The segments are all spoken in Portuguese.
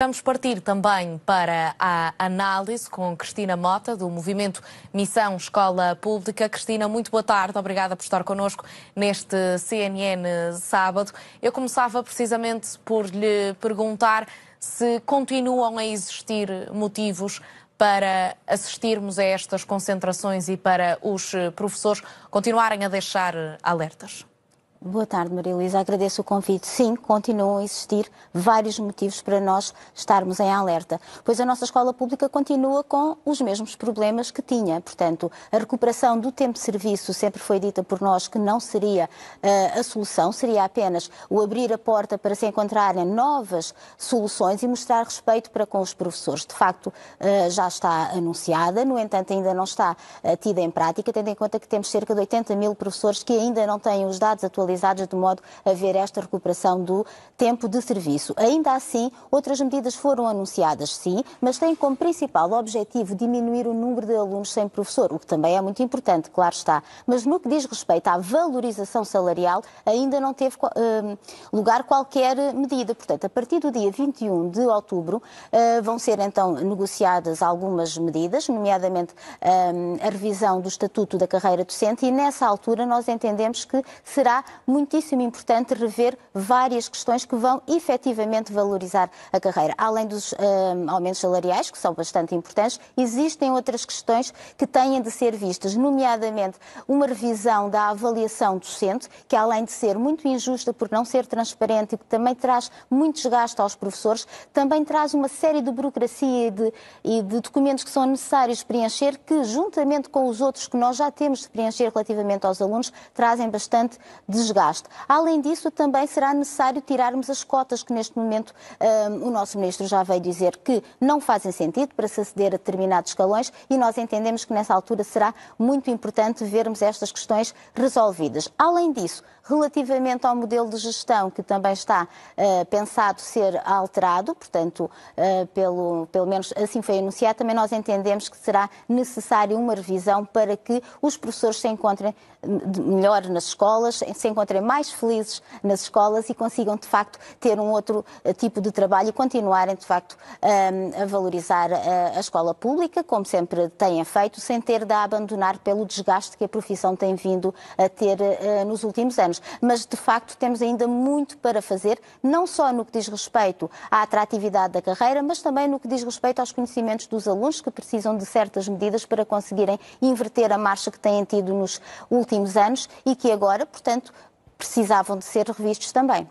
Vamos partir também para a análise com Cristina Mota, do movimento Missão Escola Pública. Cristina, muito boa tarde, obrigada por estar connosco neste CNN sábado. Eu começava precisamente por lhe perguntar se continuam a existir motivos para assistirmos a estas concentrações e para os professores continuarem a deixar alertas. Boa tarde, Maria Luísa. Agradeço o convite. Sim, continuam a existir vários motivos para nós estarmos em alerta, pois a nossa escola pública continua com os mesmos problemas que tinha. Portanto, a recuperação do tempo de serviço sempre foi dita por nós que não seria uh, a solução, seria apenas o abrir a porta para se encontrarem novas soluções e mostrar respeito para com os professores. De facto, uh, já está anunciada, no entanto, ainda não está uh, tida em prática, tendo em conta que temos cerca de 80 mil professores que ainda não têm os dados atualizados de modo a ver esta recuperação do tempo de serviço. Ainda assim, outras medidas foram anunciadas, sim, mas têm como principal objetivo diminuir o número de alunos sem professor, o que também é muito importante, claro está. Mas no que diz respeito à valorização salarial, ainda não teve uh, lugar qualquer medida. Portanto, a partir do dia 21 de outubro, uh, vão ser então negociadas algumas medidas, nomeadamente uh, a revisão do Estatuto da Carreira Docente, e nessa altura nós entendemos que será muitíssimo importante rever várias questões que vão efetivamente valorizar a carreira. Além dos um, eh, aumentos salariais, que são bastante importantes, existem outras questões que têm de ser vistas, nomeadamente uma revisão da avaliação docente, que além de ser muito injusta por não ser transparente e que também traz muito desgaste aos professores, também traz uma série de burocracia e de, e de documentos que são necessários preencher, que juntamente com os outros que nós já temos de preencher relativamente aos alunos, trazem bastante desgaste gasto. Além disso, também será necessário tirarmos as cotas que neste momento um, o nosso Ministro já veio dizer que não fazem sentido para se aceder a determinados escalões e nós entendemos que nessa altura será muito importante vermos estas questões resolvidas. Além disso, relativamente ao modelo de gestão que também está uh, pensado ser alterado, portanto, uh, pelo, pelo menos assim foi anunciado, também nós entendemos que será necessário uma revisão para que os professores se encontrem hum, melhor nas escolas, se encontrem encontrem mais felizes nas escolas e consigam, de facto, ter um outro eh, tipo de trabalho e continuarem, de facto, eh, a valorizar eh, a escola pública, como sempre têm feito, sem ter de a abandonar pelo desgaste que a profissão tem vindo a ter nos últimos anos. Mas, de facto, temos ainda muito para fazer, não só no que diz respeito à atratividade da carreira, mas também no que diz respeito aos conhecimentos dos alunos que precisam de certas medidas para conseguirem inverter a marcha que têm tido nos últimos anos e que agora, portanto, precisavam de ser revistos também.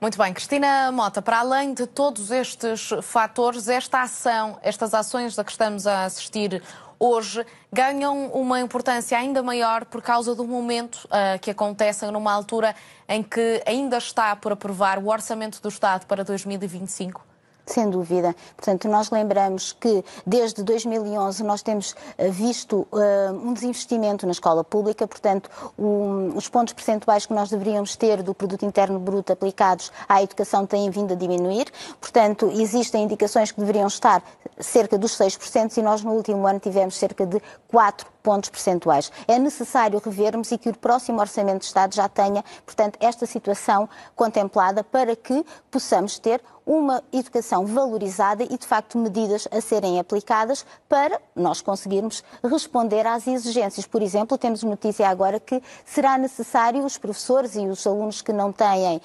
Muito bem, Cristina Mota, para além de todos estes fatores, esta ação, estas ações a que estamos a assistir hoje, ganham uma importância ainda maior por causa do momento uh, que acontecem numa altura em que ainda está por aprovar o Orçamento do Estado para 2025? Sem dúvida. Portanto, nós lembramos que desde 2011 nós temos eh, visto uh, um desinvestimento na escola pública, portanto, um, os pontos percentuais que nós deveríamos ter do produto interno bruto aplicados à educação têm vindo a diminuir. Portanto, existem indicações que deveriam estar cerca dos 6% e nós no último ano tivemos cerca de 4 pontos percentuais. É necessário revermos e que o próximo Orçamento de Estado já tenha, portanto, esta situação contemplada para que possamos ter uma educação valorizada e, de facto, medidas a serem aplicadas para nós conseguirmos responder às exigências. Por exemplo, temos notícia agora que será necessário os professores e os alunos que não têm,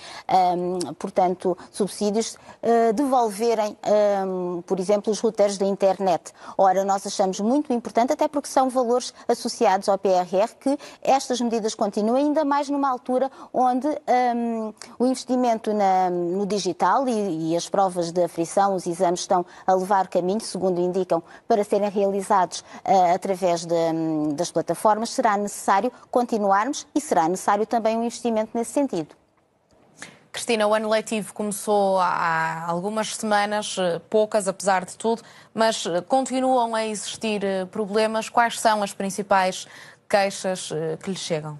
um, portanto, subsídios, uh, devolverem, um, por exemplo, os routers da internet. Ora, nós achamos muito importante, até porque são valores associados ao PRR, que estas medidas continuem, ainda mais numa altura onde um, o investimento na, no digital e, e, as provas de aflição, os exames estão a levar caminho, segundo indicam, para serem realizados uh, através de, um, das plataformas, será necessário continuarmos e será necessário também um investimento nesse sentido. Cristina, o ano letivo começou há algumas semanas, eh, poucas apesar de tudo, mas eh, continuam a existir eh, problemas. Quais são as principais queixas que lhe chegam?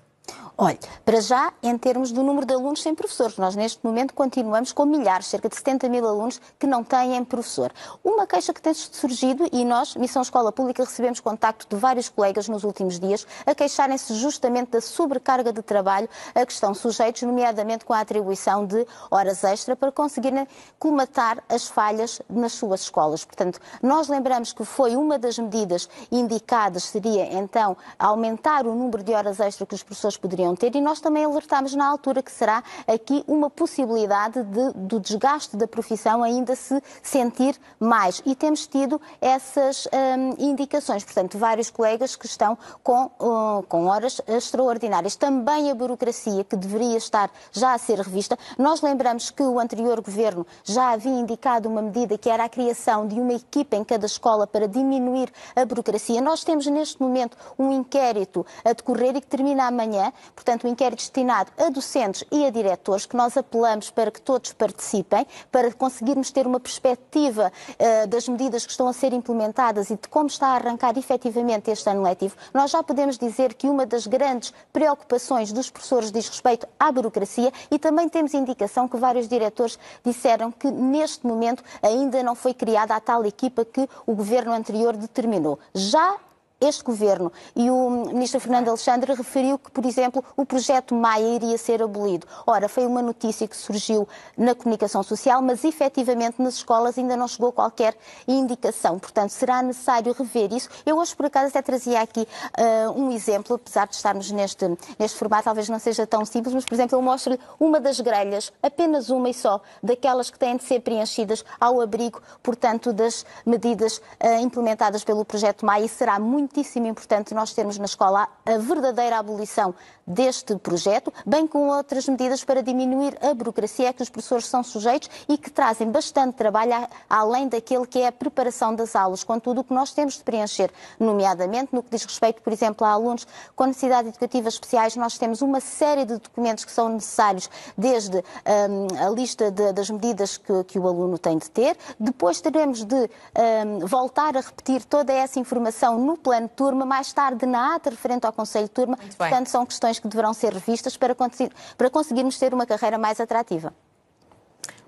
Olha, para já, em termos do número de alunos sem professores, nós neste momento continuamos com milhares, cerca de 70 mil alunos que não têm professor. Uma queixa que tem surgido, e nós, Missão Escola Pública, recebemos contacto de vários colegas nos últimos dias, a queixarem-se justamente da sobrecarga de trabalho a que estão sujeitos, nomeadamente com a atribuição de horas extra, para conseguirem colmatar as falhas nas suas escolas. Portanto, nós lembramos que foi uma das medidas indicadas, seria então aumentar o número de horas extra que os professores poderiam deviam ter, e nós também alertámos na altura que será aqui uma possibilidade de, do desgaste da profissão ainda se sentir mais. E temos tido essas hum, indicações, portanto, vários colegas que estão com, hum, com horas extraordinárias. Também a burocracia, que deveria estar já a ser revista. Nós lembramos que o anterior governo já havia indicado uma medida que era a criação de uma equipa em cada escola para diminuir a burocracia. Nós temos neste momento um inquérito a decorrer e que termina amanhã portanto, um inquérito destinado a docentes e a diretores, que nós apelamos para que todos participem, para conseguirmos ter uma perspectiva uh, das medidas que estão a ser implementadas e de como está a arrancar efetivamente este ano letivo. Nós já podemos dizer que uma das grandes preocupações dos professores diz respeito à burocracia e também temos indicação que vários diretores disseram que neste momento ainda não foi criada a tal equipa que o governo anterior determinou. Já este governo. E o ministro Fernando Alexandre referiu que, por exemplo, o projeto Maia iria ser abolido. Ora, foi uma notícia que surgiu na comunicação social, mas efetivamente nas escolas ainda não chegou qualquer indicação. Portanto, será necessário rever isso. Eu hoje, por acaso, até trazia aqui uh, um exemplo, apesar de estarmos neste, neste formato, talvez não seja tão simples, mas, por exemplo, eu mostro-lhe uma das grelhas, apenas uma e só, daquelas que têm de ser preenchidas ao abrigo, portanto, das medidas uh, implementadas pelo projeto Maia. E será muito muitíssimo importante nós termos na escola a verdadeira abolição deste projeto, bem com outras medidas para diminuir a burocracia que os professores são sujeitos e que trazem bastante trabalho além daquele que é a preparação das aulas, com tudo o que nós temos de preencher, nomeadamente no que diz respeito, por exemplo, a alunos com necessidades educativas especiais, nós temos uma série de documentos que são necessários, desde um, a lista de, das medidas que, que, o aluno tem de ter, depois teremos de um, voltar a repetir toda essa informação no plano plano turma, mais tarde na ata referente ao Conselho turma. Portanto, são questões que deverão ser revistas para, para conseguirmos ter uma carreira mais atrativa.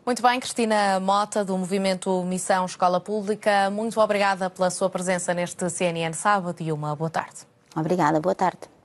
Muito bem, Cristina Mota, do Movimento Missão Escola Pública, muito obrigada pela sua presença neste CNN Sábado e uma boa tarde. Obrigada, boa tarde.